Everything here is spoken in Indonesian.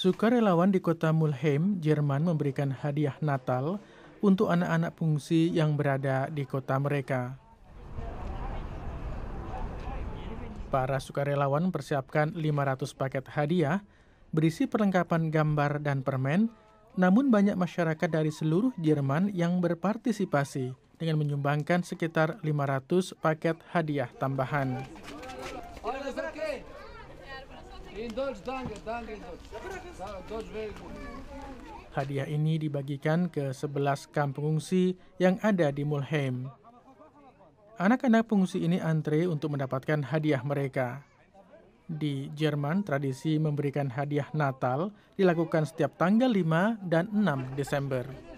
Sukarelawan di kota Mulheim, Jerman memberikan hadiah Natal untuk anak-anak pengungsi yang berada di kota mereka. Para sukarelawan persiapkan 500 paket hadiah berisi perlengkapan gambar dan permen, namun banyak masyarakat dari seluruh Jerman yang berpartisipasi dengan menyumbangkan sekitar 500 paket hadiah tambahan. Hadiah ini dibagikan ke 11 kamp pengungsi yang ada di Mulheim. Anak-anak pengungsi ini antre untuk mendapatkan hadiah mereka. Di Jerman, tradisi memberikan hadiah Natal dilakukan setiap tanggal 5 dan 6 Desember.